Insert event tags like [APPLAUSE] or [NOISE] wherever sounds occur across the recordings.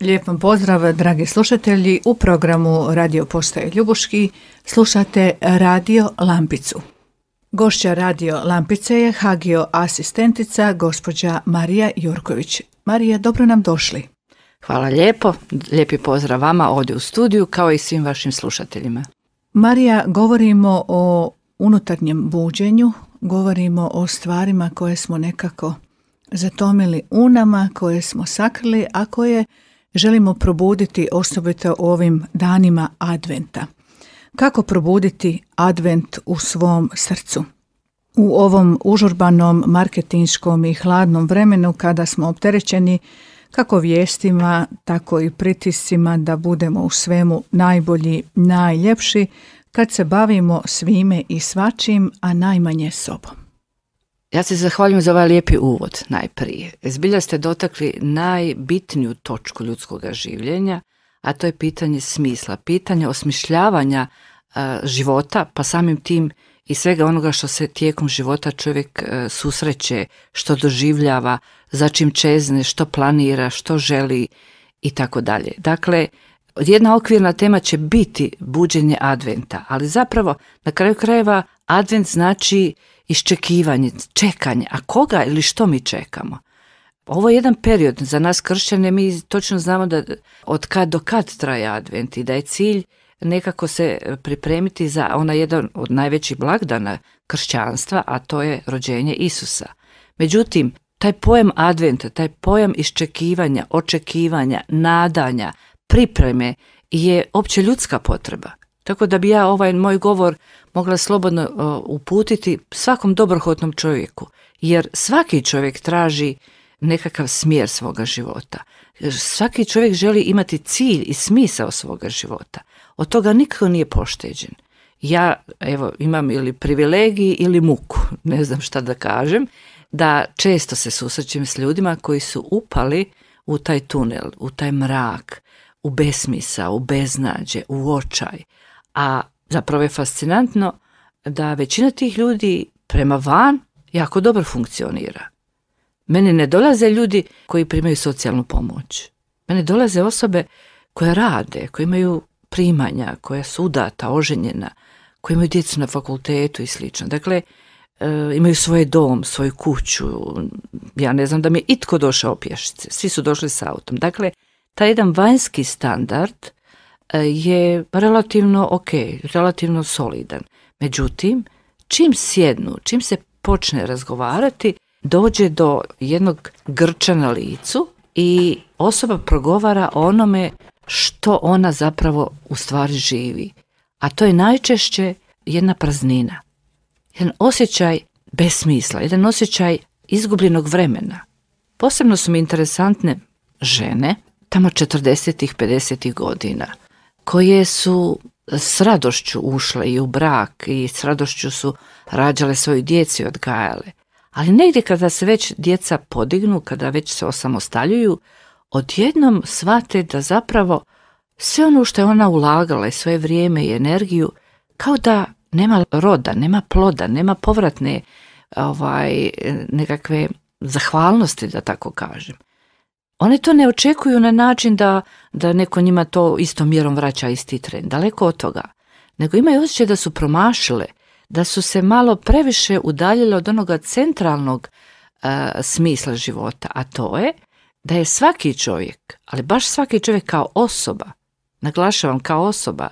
Lijep pozdrav, dragi slušatelji. U programu Radio Postaje Ljubuški slušate Radio Lampicu. Gošća Radio Lampice je Hagio asistentica gospođa Marija Jurković. Marija, dobro nam došli. Hvala lijepo. Lijepi pozdrav vama ovdje u studiju kao i svim vašim slušateljima. Marija, govorimo o unutarnjem buđenju, govorimo o stvarima koje smo nekako zatomili unama, koje smo sakrili, a koje želimo probuditi osobito u ovim danima adventa. Kako probuditi advent u svom srcu? U ovom užurbanom, marketinškom i hladnom vremenu kada smo opterećeni kako vijestima, tako i pritiscima da budemo u svemu najbolji, najljepši, kad se bavimo svime i svačim, a najmanje sobom. Ja se zahvaljujem za ovaj lijepi uvod najprije. Zbilja ste dotakli najbitniju točku ljudskog življenja, a to je pitanje smisla, pitanje osmišljavanja e, života, pa samim tim i svega onoga što se tijekom života čovjek e, susreće, što doživljava, za čim čezne, što planira, što želi i tako dalje. Dakle, jedna okvirna tema će biti buđenje adventa, ali zapravo na kraju krajeva advent znači iščekivanje, čekanje, a koga ili što mi čekamo? Ovo je jedan period za nas kršćane, mi točno znamo da od kad do kad traje advent i da je cilj nekako se pripremiti za ona jedan od najvećih blagdana kršćanstva, a to je rođenje Isusa. Međutim, taj pojam adventa, taj pojam iščekivanja, očekivanja, nadanja, pripreme je opće ljudska potreba. Tako da bi ja ovaj moj govor mogla slobodno e, uputiti svakom dobrohotnom čovjeku. Jer svaki čovjek traži nekakav smjer svoga života. Svaki čovjek želi imati cilj i smisao svoga života. Od toga nitko nije pošteđen. Ja evo imam ili privilegiji ili muku, [LAUGHS] ne znam šta da kažem, da često se susrećem s ljudima koji su upali u taj tunel, u taj mrak, u besmisa, u beznađe, u očaj. A Zapravo je fascinantno da većina tih ljudi prema van jako dobro funkcionira. Mene ne dolaze ljudi koji primaju socijalnu pomoć. Mene dolaze osobe koje rade, koje imaju primanja, koja su udata, oženjena, koje imaju djecu na fakultetu i slično. Dakle, e, imaju svoj dom, svoju kuću. Ja ne znam da mi je itko došao pješice. Svi su došli sa autom. Dakle, taj jedan vanjski standard je relativno ok, relativno solidan. Međutim, čim sjednu, čim se počne razgovarati, dođe do jednog grča na licu i osoba progovara onome što ona zapravo u stvari živi. A to je najčešće jedna praznina. Jedan osjećaj besmisla, jedan osjećaj izgubljenog vremena. Posebno su mi interesantne žene tamo 40-ih, 50-ih godina – koje su s radošću ušle i u brak i s radošću su rađale svoju djeci i odgajale. Ali negdje kada se već djeca podignu, kada već se osamostaljuju, odjednom shvate da zapravo sve ono što je ona ulagala i svoje vrijeme i energiju, kao da nema roda, nema ploda, nema povratne ovaj, nekakve zahvalnosti, da tako kažem. One to ne očekuju na način da, da neko njima to istom mjerom vraća isti tren, daleko od toga. Nego imaju osjećaj da su promašile, da su se malo previše udaljile od onoga centralnog e, smisla života, a to je da je svaki čovjek, ali baš svaki čovjek kao osoba, naglašavam kao osoba,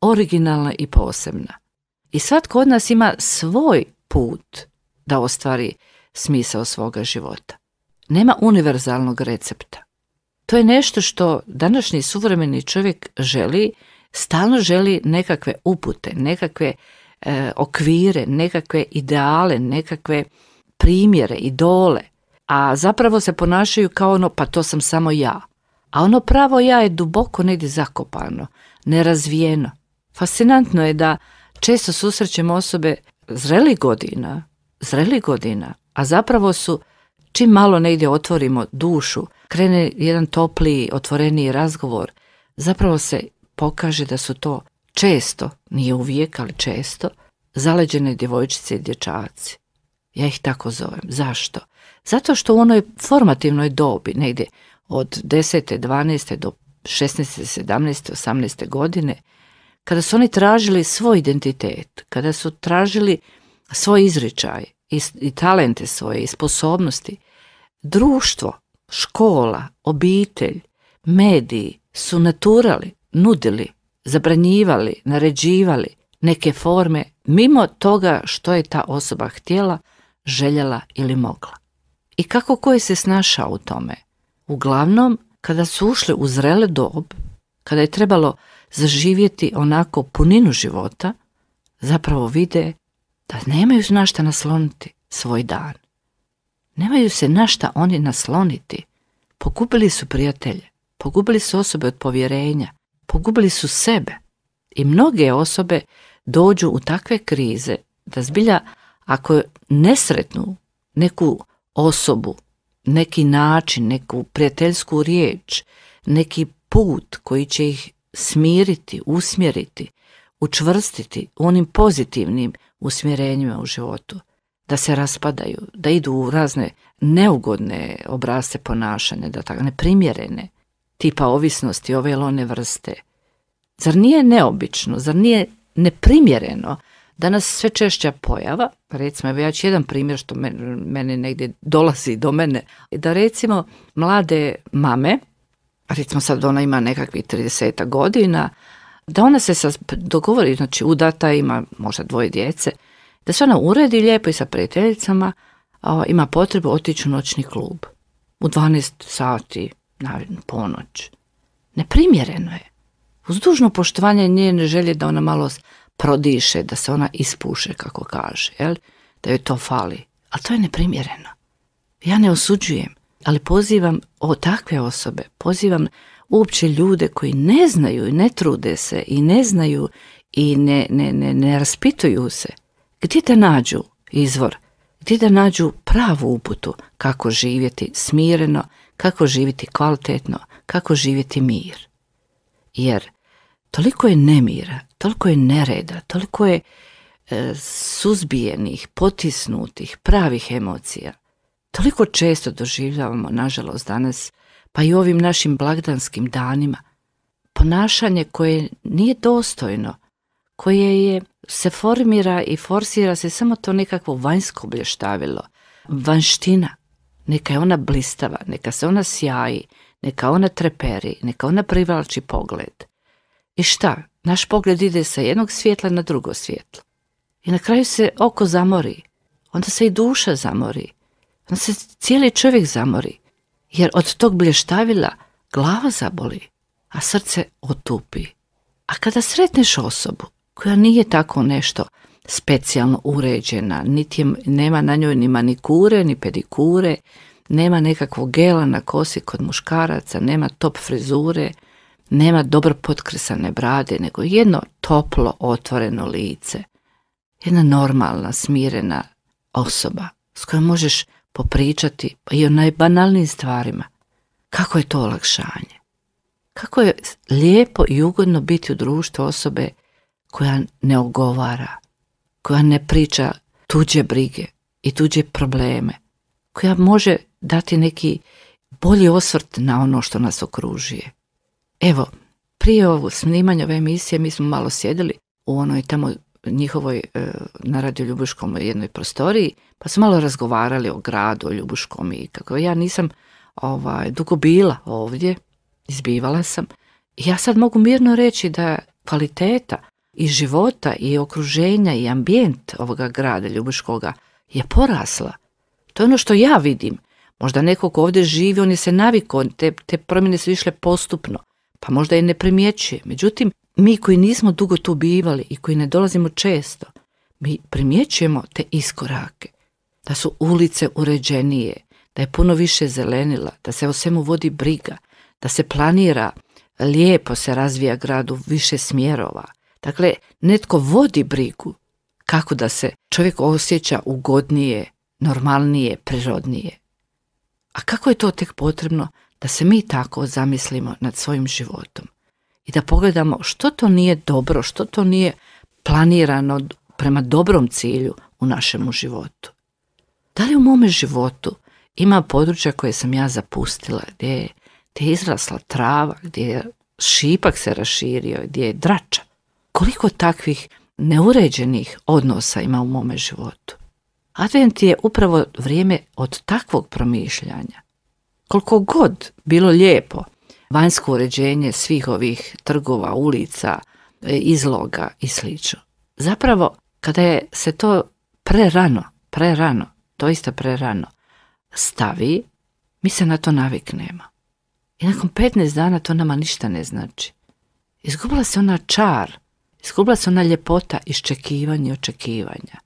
originalna i posebna. I svatko od nas ima svoj put da ostvari smisao svoga života. Nema univerzalnog recepta. To je nešto što današnji suvremeni čovjek želi, stalno želi nekakve upute, nekakve e, okvire, nekakve ideale, nekakve primjere, idole, a zapravo se ponašaju kao ono pa to sam samo ja. A ono pravo ja je duboko negdje zakopano, nerazvijeno. Fascinantno je da često susrećemo osobe zreli godina, zreli godina, a zapravo su Čim malo negdje otvorimo dušu, krene jedan topliji, otvoreniji razgovor, zapravo se pokaže da su to često, nije uvijek, ali često, zaleđene djevojčice i dječaci. Ja ih tako zovem. Zašto? Zato što u onoj formativnoj dobi, negdje od 10. 12. do 16. 17. 18. godine, kada su oni tražili svoj identitet, kada su tražili svoj izričaj i, i talente svoje i sposobnosti, Društvo, škola, obitelj, mediji su naturali, nudili, zabranjivali, naređivali neke forme mimo toga što je ta osoba htjela, željela ili mogla. I kako koji se snašao u tome? Uglavnom, kada su ušli u zrele dob, kada je trebalo zaživjeti onako puninu života, zapravo vide da nemaju znašta nasloniti svoj dan. Nemaju se na šta oni nasloniti. Pogubili su prijatelje, pogubili su osobe od povjerenja, pogubili su sebe. I mnoge osobe dođu u takve krize da zbilja ako nesretnu neku osobu, neki način, neku prijateljsku riječ, neki put koji će ih smiriti, usmjeriti, učvrstiti onim pozitivnim usmjerenjima u životu, da se raspadaju, da idu u razne neugodne obrase ponašanja, da tako neprimjerene, tipa ovisnosti ove ili one vrste. Zar nije neobično, zar nije neprimjereno da nas sve češća pojava, recimo evo ja ću jedan primjer što mene negdje dolazi do mene, da recimo mlade mame, recimo sad ona ima nekakvih 30 godina, da ona se dogovori, znači udata, ima možda dvoje djece, da se ona uredi lijepo i sa prijateljicama ima potrebu otići u noćni klub. U 12 sati, na ponoć. Neprimjereno je. Uz dužno poštovanje ne želje da ona malo prodiše, da se ona ispuše, kako kaže, jel? da joj to fali. Ali to je neprimjereno. Ja ne osuđujem, ali pozivam o takve osobe, pozivam uopće ljude koji ne znaju i ne trude se i ne znaju i ne, ne, ne, ne raspituju se gdje da nađu izvor, gdje da nađu pravu uputu kako živjeti smireno, kako živjeti kvalitetno, kako živjeti mir. Jer toliko je nemira, toliko je nereda, toliko je e, suzbijenih, potisnutih, pravih emocija. Toliko često doživljavamo, nažalost, danas, pa i ovim našim blagdanskim danima, ponašanje koje nije dostojno koje je, se formira i forsira se samo to nekakvo vanjsko blještavilo, vanština. Neka je ona blistava, neka se ona sjaji, neka ona treperi, neka ona privlači pogled. I šta? Naš pogled ide sa jednog svjetla na drugo svjetlo. I na kraju se oko zamori, onda se i duša zamori, onda se cijeli čovjek zamori, jer od tog blještavila glava zaboli, a srce otupi. A kada sretneš osobu koja nije tako nešto specijalno uređena, niti nema na njoj ni manikure, ni pedikure, nema nekakvog gela na kosi kod muškaraca, nema top frizure, nema dobro potkresane brade, nego jedno toplo otvoreno lice. Jedna normalna, smirena osoba s kojom možeš popričati pa i o najbanalnijim stvarima. Kako je to olakšanje? Kako je lijepo i ugodno biti u društvu osobe koja ne ogovara, koja ne priča tuđe brige i tuđe probleme, koja može dati neki bolji osvrt na ono što nas okružuje. Evo, prije ovog snimanja ove emisije mi smo malo sjedili u onoj tamo njihovoj e, na Radio Ljubuškom jednoj prostoriji, pa smo malo razgovarali o gradu, o Ljubuškom i kako ja nisam ovaj, dugo bila ovdje, izbivala sam. I ja sad mogu mirno reći da kvaliteta i života i okruženja i ambijent ovoga grada ljubiškoga je porasla. To je ono što ja vidim. Možda neko ko ovdje živi, on je se navikao, te, promjene su išle postupno, pa možda i ne primjećuje. Međutim, mi koji nismo dugo tu bivali i koji ne dolazimo često, mi primjećujemo te iskorake. Da su ulice uređenije, da je puno više zelenila, da se o svemu vodi briga, da se planira, lijepo se razvija gradu više smjerova, Dakle, netko vodi brigu kako da se čovjek osjeća ugodnije, normalnije, prirodnije. A kako je to tek potrebno da se mi tako zamislimo nad svojim životom i da pogledamo što to nije dobro, što to nije planirano prema dobrom cilju u našemu životu. Da li u mome životu ima područja koje sam ja zapustila, gdje je, gdje izrasla trava, gdje je šipak se raširio, gdje je drača? koliko takvih neuređenih odnosa ima u mome životu. Advent je upravo vrijeme od takvog promišljanja. Koliko god bilo lijepo vanjsko uređenje svih ovih trgova, ulica, e, izloga i sl. Zapravo, kada je se to prerano, prerano, doista prerano, stavi, mi se na to naviknemo. I nakon 15 dana to nama ništa ne znači. Izgubila se ona čar Izgubila se ona ljepota iščekivanja i očekivanja.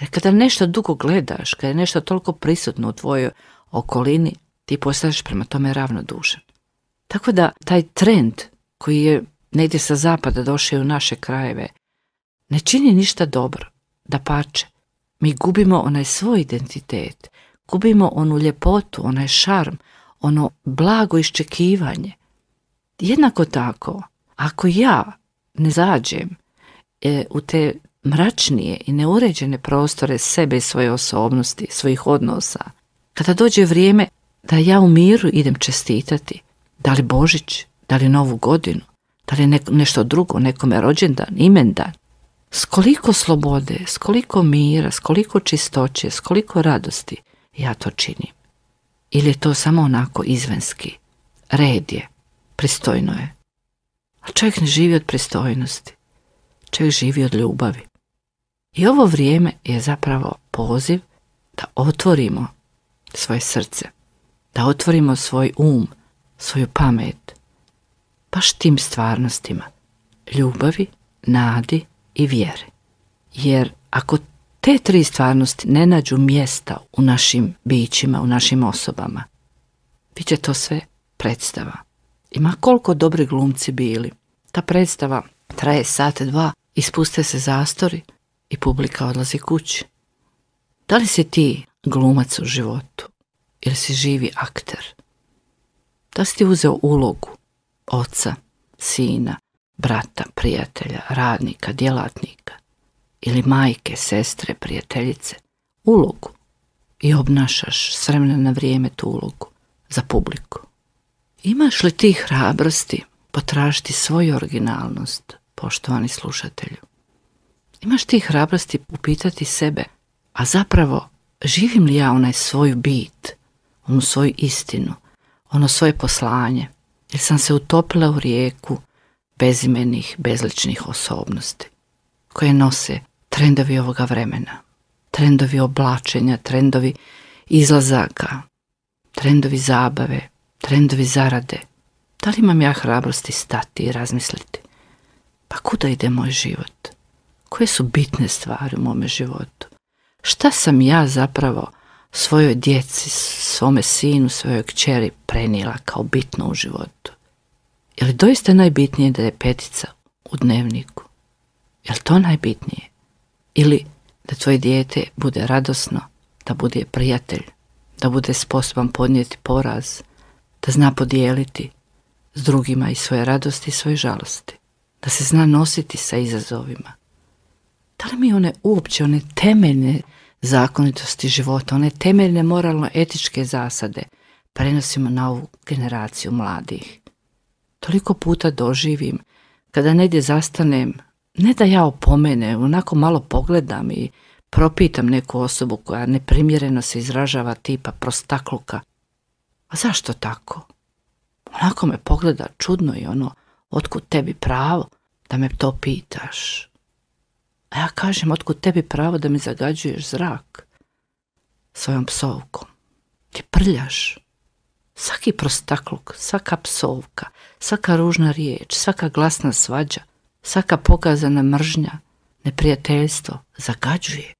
Jer kada nešto dugo gledaš, kada je nešto toliko prisutno u tvojoj okolini, ti postaješ prema tome ravnodušan. Tako da taj trend koji je negdje sa zapada došao u naše krajeve, ne čini ništa dobro, da pače. Mi gubimo onaj svoj identitet, gubimo onu ljepotu, onaj šarm, ono blago iščekivanje. Jednako tako, ako ja ne zađem e, u te mračnije i neuređene prostore sebe i svoje osobnosti, svojih odnosa, kada dođe vrijeme da ja u miru idem čestitati, da li Božić, da li Novu godinu, da li nešto drugo, nekome rođendan, imendan, s koliko slobode, s koliko mira, s koliko čistoće, s koliko radosti ja to činim. Ili je to samo onako izvenski? Red je, pristojno je, a čovjek ne živi od pristojnosti. Čovjek živi od ljubavi. I ovo vrijeme je zapravo poziv da otvorimo svoje srce, da otvorimo svoj um, svoju pamet, baš tim stvarnostima, ljubavi, nadi i vjere. Jer ako te tri stvarnosti ne nađu mjesta u našim bićima, u našim osobama, bit će to sve predstava. Ima koliko dobri glumci bili. Ta predstava traje sate dva, ispuste se zastori i publika odlazi kući. Da li si ti glumac u životu ili si živi akter? Da si ti uzeo ulogu oca, sina, brata, prijatelja, radnika, djelatnika ili majke, sestre, prijateljice? Ulogu i obnašaš s na vrijeme tu ulogu za publiku. Imaš li ti hrabrosti potražiti svoju originalnost, poštovani slušatelju? Imaš ti hrabrosti upitati sebe, a zapravo živim li ja onaj svoj bit, onu svoju istinu, ono svoje poslanje, jer sam se utopila u rijeku bezimenih, bezličnih osobnosti koje nose trendovi ovoga vremena, trendovi oblačenja, trendovi izlazaka, trendovi zabave, trendovi zarade. Da li imam ja hrabrosti stati i razmisliti? Pa kuda ide moj život? Koje su bitne stvari u mome životu? Šta sam ja zapravo svojoj djeci, svome sinu, svojoj kćeri prenila kao bitno u životu? Je li doista najbitnije da je petica u dnevniku? Je li to najbitnije? Ili da tvoje dijete bude radosno, da bude prijatelj, da bude sposoban podnijeti poraz, da zna podijeliti s drugima i svoje radosti i svoje žalosti, da se zna nositi sa izazovima. Da li mi one uopće, one temeljne zakonitosti života, one temeljne moralno-etičke zasade prenosimo na ovu generaciju mladih? Toliko puta doživim, kada negdje zastanem, ne da ja opomene, onako malo pogledam i propitam neku osobu koja neprimjereno se izražava tipa prostakluka, a zašto tako? Onako me pogleda čudno i ono, otkud tebi pravo da me to pitaš? A ja kažem, otkud tebi pravo da mi zagađuješ zrak svojom psovkom? Ti prljaš. Svaki prostakluk, svaka psovka, svaka ružna riječ, svaka glasna svađa, svaka pokazana mržnja, neprijateljstvo zagađuje.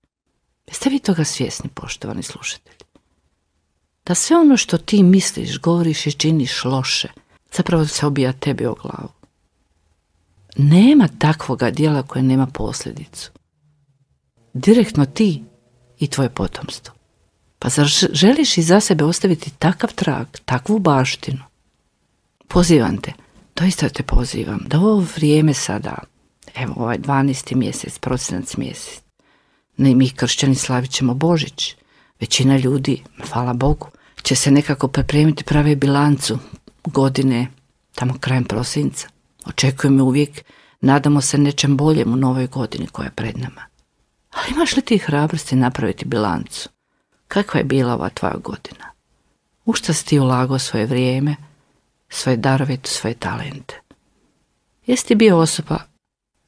Jeste vi toga svjesni, poštovani slušatelji? da sve ono što ti misliš, govoriš i činiš loše, zapravo se obija tebi o glavu. Nema takvoga dijela koje nema posljedicu. Direktno ti i tvoje potomstvo. Pa zar želiš za sebe ostaviti takav trag, takvu baštinu? Pozivam te, doista te pozivam, da ovo vrijeme sada, evo ovaj 12. mjesec, prosinac mjesec, ne mi kršćani slavit ćemo Božić, većina ljudi, hvala Bogu, će se nekako pripremiti prave bilancu godine, tamo krajem prosinca. Očekujemo uvijek, nadamo se nečem boljem u novoj godini koja je pred nama. Ali imaš li ti hrabrosti napraviti bilancu? Kakva je bila ova tvoja godina? U šta si ti ulagao svoje vrijeme, svoje darove, svoje talente? Jesi ti bio osoba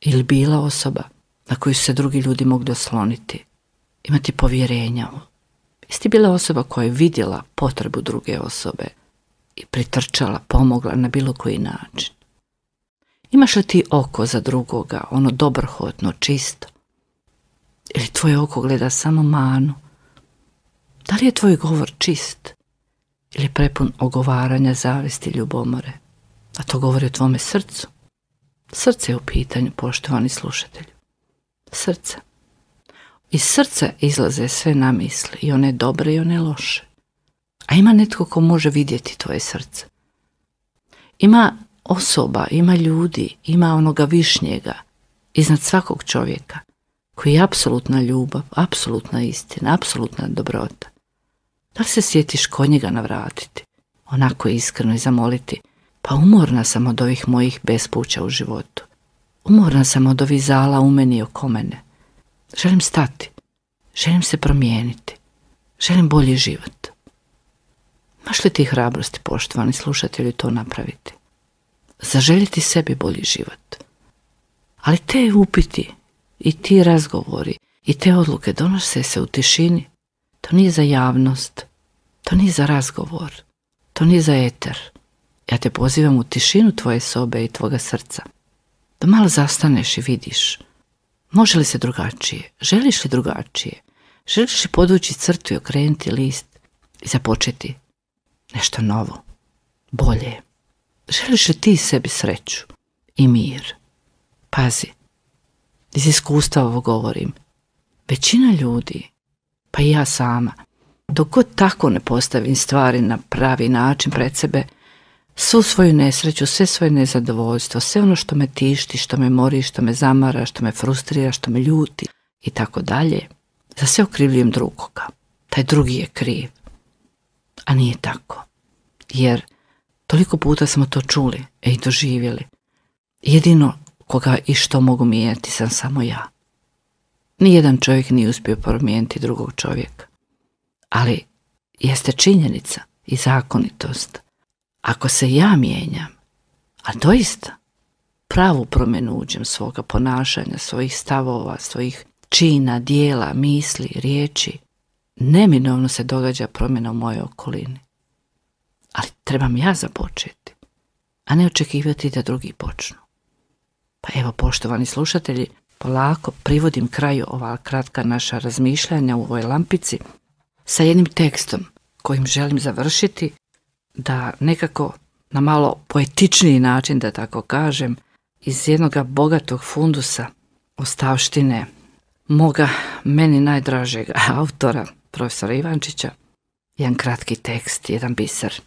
ili bila osoba na koju su se drugi ljudi mogli osloniti, imati povjerenja Jesi bila osoba koja je vidjela potrebu druge osobe i pritrčala, pomogla na bilo koji način? Imaš li ti oko za drugoga, ono dobrohotno, čisto? Ili tvoje oko gleda samo manu? Da li je tvoj govor čist? Ili prepun ogovaranja, zavisti, ljubomore? A to govori o tvome srcu. Srce je u pitanju, poštovani slušatelju. Srce. Iz srca izlaze sve namisli, i one dobre i one loše. A ima netko ko može vidjeti tvoje srce. Ima osoba, ima ljudi, ima onoga višnjega, iznad svakog čovjeka, koji je apsolutna ljubav, apsolutna istina, apsolutna dobrota. Da li se sjetiš kod njega navratiti, onako iskreno i zamoliti, pa umorna sam od ovih mojih bespuća u životu. Umorna sam od ovih zala u meni i oko mene. Želim stati. Želim se promijeniti. Želim bolji život. Maš li ti hrabrosti, poštovani slušatelji, to napraviti? Zaželiti sebi bolji život. Ali te upiti i ti razgovori i te odluke donose se u tišini. To nije za javnost. To nije za razgovor. To nije za eter. Ja te pozivam u tišinu tvoje sobe i tvoga srca. Da malo zastaneš i vidiš Može li se drugačije? Želiš li drugačije? Želiš li podući crtu i okrenuti list i započeti nešto novo, bolje? Želiš li ti sebi sreću i mir? Pazi, iz iskustva ovo govorim. Većina ljudi, pa i ja sama, dok god tako ne postavim stvari na pravi način pred sebe, svu svoju nesreću, sve svoje nezadovoljstvo, sve ono što me tišti, što me mori, što me zamara, što me frustrira, što me ljuti i tako dalje, za sve okrivljujem drugoga. Taj drugi je kriv. A nije tako. Jer toliko puta smo to čuli i doživjeli. Jedino koga i što mogu mijenjati sam samo ja. Nijedan čovjek nije uspio promijeniti drugog čovjeka. Ali jeste činjenica i zakonitost ako se ja mijenjam, a doista pravu promjenu uđem svoga ponašanja, svojih stavova, svojih čina, dijela, misli, riječi, neminovno se događa promjena u mojoj okolini. Ali trebam ja započeti, a ne očekivati da drugi počnu. Pa evo, poštovani slušatelji, polako privodim kraju ova kratka naša razmišljanja u ovoj lampici sa jednim tekstom kojim želim završiti da nekako na malo poetičniji način, da tako kažem, iz jednoga bogatog fundusa ostavštine moga meni najdražeg [LAUGHS] autora, profesora Ivančića, jedan kratki tekst, jedan biser,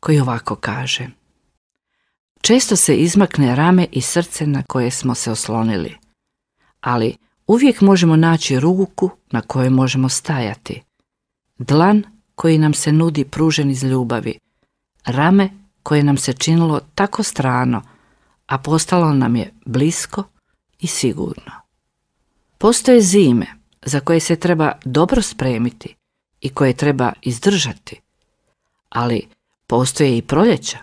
koji ovako kaže. Često se izmakne rame i srce na koje smo se oslonili, ali uvijek možemo naći ruku na kojoj možemo stajati. Dlan koji nam se nudi pružen iz ljubavi, rame koje nam se činilo tako strano, a postalo nam je blisko i sigurno. Postoje zime za koje se treba dobro spremiti i koje treba izdržati, ali postoje i proljeća,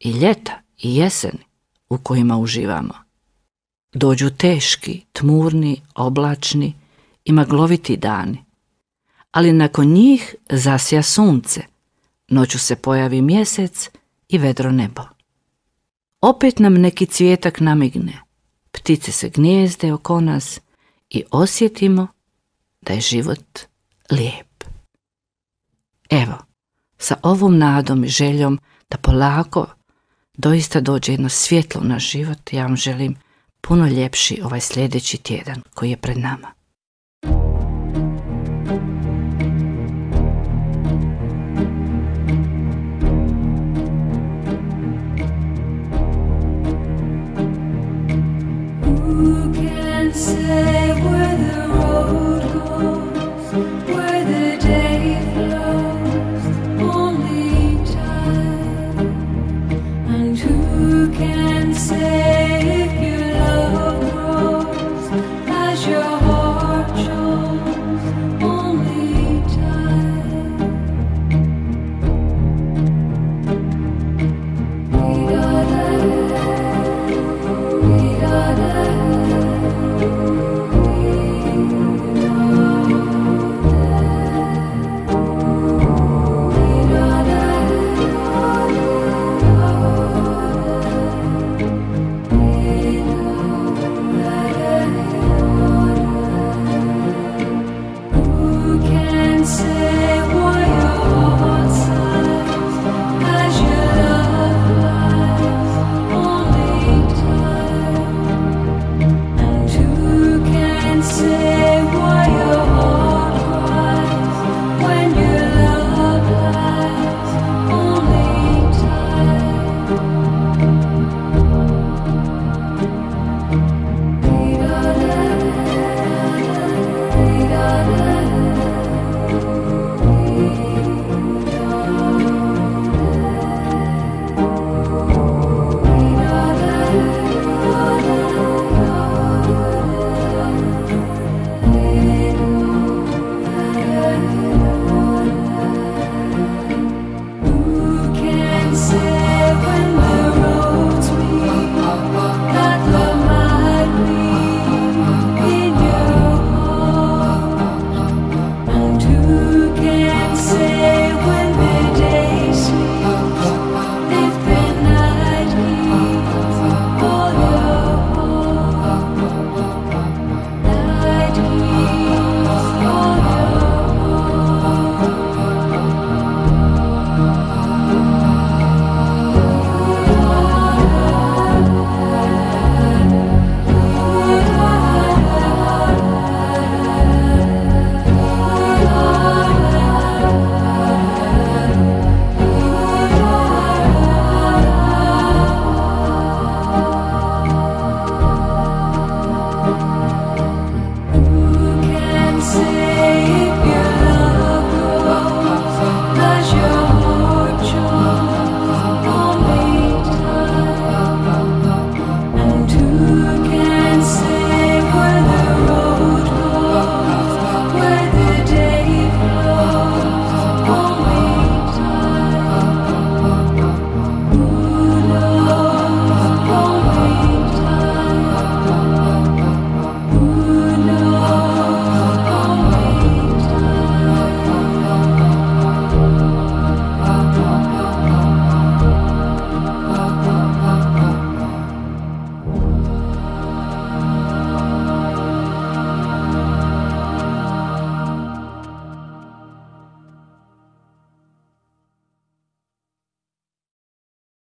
i ljeta, i jeseni u kojima uživamo. Dođu teški, tmurni, oblačni i magloviti dani, ali nakon njih zasja sunce – Noću se pojavi mjesec i vedro nebo. Opet nam neki cvjetak namigne. Ptice se gnijezde oko nas i osjetimo da je život lijep. Evo, sa ovom nadom i željom da polako doista dođe jedno svjetlo na život, ja vam želim puno ljepši ovaj sljedeći tjedan koji je pred nama.